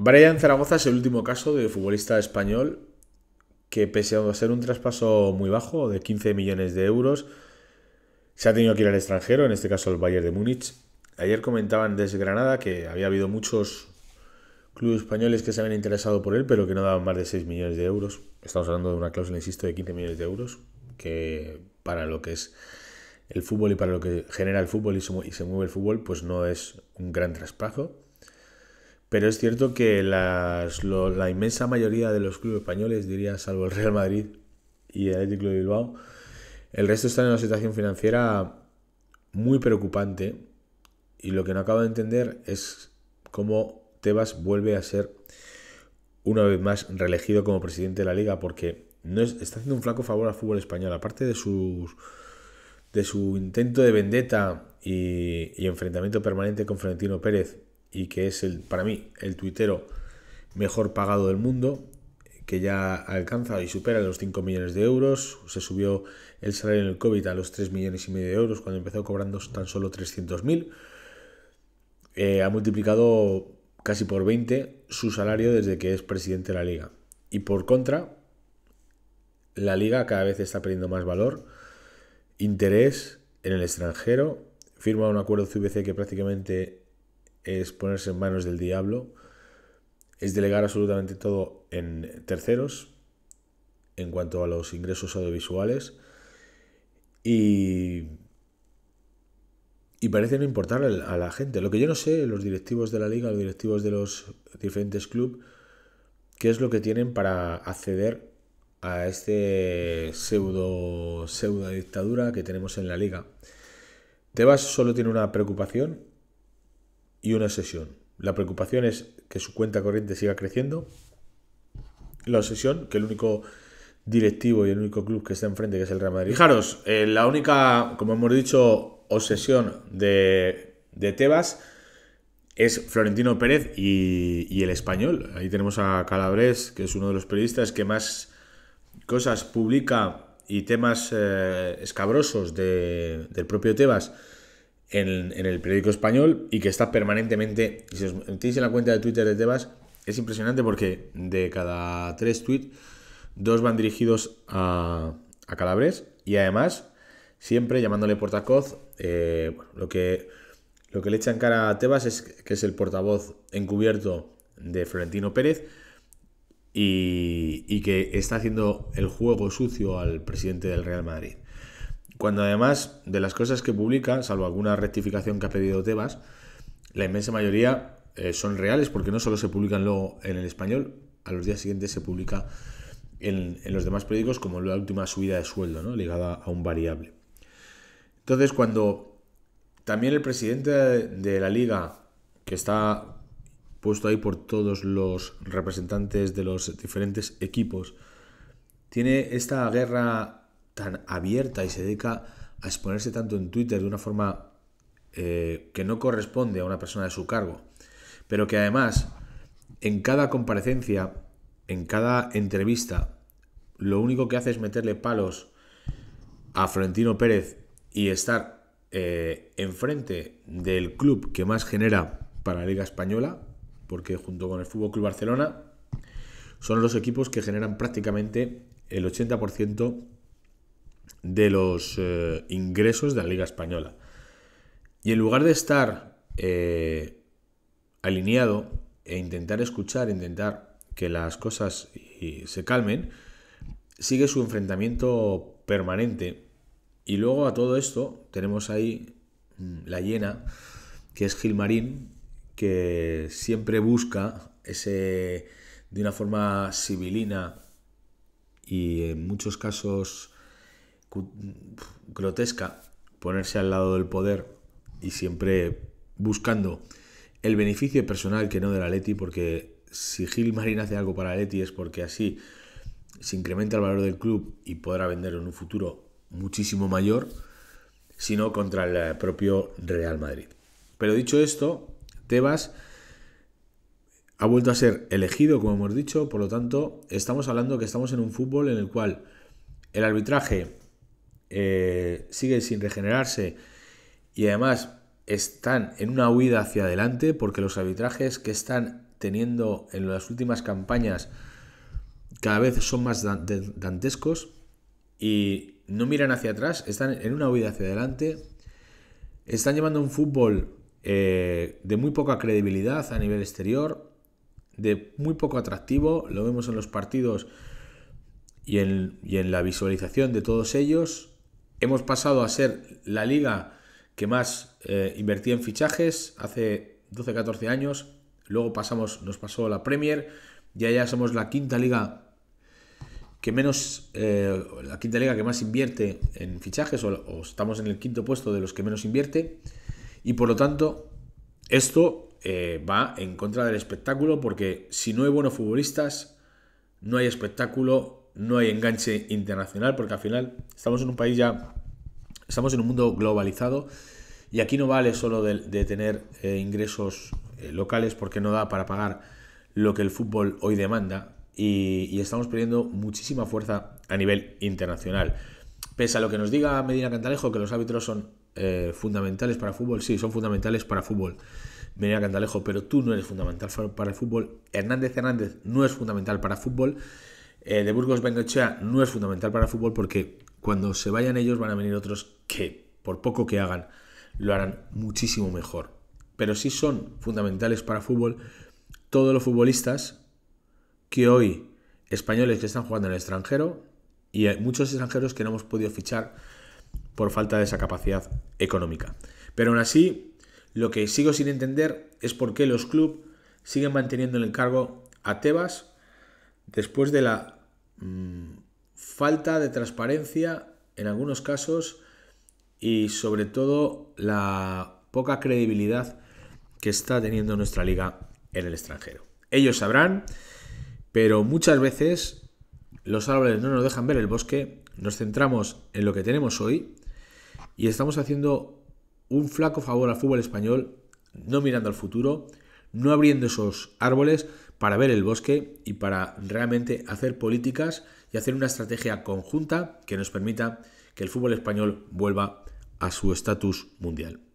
Brian Zaragoza es el último caso de futbolista español que pese a ser un traspaso muy bajo de 15 millones de euros, se ha tenido que ir al extranjero, en este caso al Bayern de Múnich. Ayer comentaban desde Granada que había habido muchos clubes españoles que se habían interesado por él, pero que no daban más de 6 millones de euros. Estamos hablando de una cláusula, insisto, de 15 millones de euros, que para lo que es el fútbol y para lo que genera el fútbol y se mueve el fútbol, pues no es un gran traspaso. Pero es cierto que la inmensa mayoría de los clubes españoles, diría, salvo el Real Madrid y el Atlético de Bilbao, el resto están en una situación financiera muy preocupante. Y lo que no acabo de entender es cómo Tebas vuelve a ser una vez más reelegido como presidente de la liga, porque no es, está haciendo un flaco favor al fútbol español. Aparte de sus de su intento de vendetta y, y enfrentamiento permanente con Florentino Pérez y que es el, para mí el tuitero mejor pagado del mundo, que ya alcanza y supera los 5 millones de euros. Se subió el salario en el COVID a los 3 millones y medio de euros cuando empezó cobrando tan solo 300.000. mil eh, ha multiplicado casi por 20 su salario desde que es presidente de la liga. Y por contra, la liga cada vez está perdiendo más valor, interés en el extranjero, firma un acuerdo CVC que prácticamente es ponerse en manos del diablo, es delegar absolutamente todo en terceros en cuanto a los ingresos audiovisuales y, y parece no importar a la gente. Lo que yo no sé, los directivos de la liga, los directivos de los diferentes clubes, qué es lo que tienen para acceder a este pseudo, pseudo dictadura que tenemos en la liga. Tebas solo tiene una preocupación y una obsesión. La preocupación es que su cuenta corriente siga creciendo. La obsesión, que el único directivo y el único club que está enfrente, que es el Real Madrid. Fijaros, eh, la única, como hemos dicho, obsesión de, Tebas es Florentino Pérez y, el español. Ahí tenemos a Calabres, que es uno de los periodistas que más cosas publica y temas eh, escabrosos del propio Tebas en, el periódico español y que está permanentemente. Si os metéis en la cuenta de Twitter de Tebas, es impresionante porque de cada tres tweets, dos van dirigidos a, a Calabres y además siempre llamándole portacoz. Eh, lo, que, lo que le echan cara a Tebas es que es el portavoz encubierto de Florentino Pérez. Y, y, que está haciendo el juego sucio al presidente del Real Madrid. Cuando además de las cosas que publica, salvo alguna rectificación que ha pedido Tebas, la inmensa mayoría eh, son reales porque no solo se publican luego en el español, a los días siguientes se publica en, en los demás periódicos como la última subida de sueldo, ¿no? ligada a un variable. Entonces, cuando también el presidente de la liga, que está puesto ahí por todos los representantes de los diferentes equipos, tiene esta guerra tan abierta y se dedica a exponerse tanto en Twitter de una forma eh, que no corresponde a una persona de su cargo, pero que además en cada comparecencia, en cada entrevista, lo único que hace es meterle palos a Florentino Pérez y estar eh, enfrente del club que más genera para la Liga Española, porque junto con el Fútbol Club Barcelona son los equipos que generan prácticamente el 80% de los eh, ingresos de la Liga Española. Y en lugar de estar eh, alineado e intentar escuchar, intentar que las cosas eh, se calmen, sigue su enfrentamiento permanente. Y luego a todo esto tenemos ahí mm, la llena, que es Gilmarín, que siempre busca ese, de una forma sibilina y en muchos casos grotesca ponerse al lado del poder y siempre buscando el beneficio personal que no de la Leti, porque si Gil Marín hace algo para Leti es porque así se incrementa el valor del club y podrá venderlo en un futuro muchísimo mayor, sino contra el eh, propio Real Madrid. Pero dicho esto, Tebas ha vuelto a ser elegido, como hemos dicho, por lo tanto, estamos hablando que estamos en un fútbol en el cual el arbitraje eh, siguen sin regenerarse y además están en una huida hacia adelante porque los arbitrajes que están teniendo en las últimas campañas cada vez son más dantescos y no miran hacia atrás, están en una huida hacia adelante, están llevando un fútbol eh, de muy poca credibilidad a nivel exterior, de muy poco atractivo, lo vemos en los partidos y y en la visualización de todos ellos, hemos pasado a ser la liga que más eh, invertía en fichajes hace 12-14 años. Luego pasamos, nos pasó la Premier. Ya ya somos la quinta liga que menos, eh, la quinta liga que más invierte en fichajes o, estamos en el quinto puesto de los que menos invierte. Y por lo tanto, esto eh, va en contra del espectáculo porque si no hay buenos futbolistas, no hay espectáculo no hay enganche internacional, porque al final estamos en un país ya, estamos en un mundo globalizado y aquí no vale solo de, tener eh, ingresos eh, locales porque no da para pagar lo que el fútbol hoy demanda y, estamos perdiendo muchísima fuerza a nivel internacional. Pese a lo que nos diga Medina Cantalejo, que los árbitros son eh, fundamentales para fútbol, sí, son fundamentales para fútbol. Medina Cantalejo, pero tú no eres fundamental para el fútbol. Hernández Hernández no es fundamental para el fútbol. Eh, de Burgos Bengochea no es fundamental para el fútbol porque cuando se vayan ellos van a venir otros que, por poco que hagan, lo harán muchísimo mejor. Pero sí son fundamentales para el fútbol todos los futbolistas que hoy, españoles que están jugando en el extranjero, y hay muchos extranjeros que no hemos podido fichar por falta de esa capacidad económica. Pero aún así, lo que sigo sin entender es por qué los clubes siguen manteniendo el encargo a Tebas después de la Mm, falta de transparencia en algunos casos y sobre todo la poca credibilidad que está teniendo nuestra liga en el extranjero. Ellos sabrán, pero muchas veces los árboles no nos dejan ver el bosque, nos centramos en lo que tenemos hoy y estamos haciendo un flaco favor al fútbol español, no mirando al futuro, no abriendo esos árboles para ver el bosque y para realmente hacer políticas y hacer una estrategia conjunta que nos permita que el fútbol español vuelva a su estatus mundial.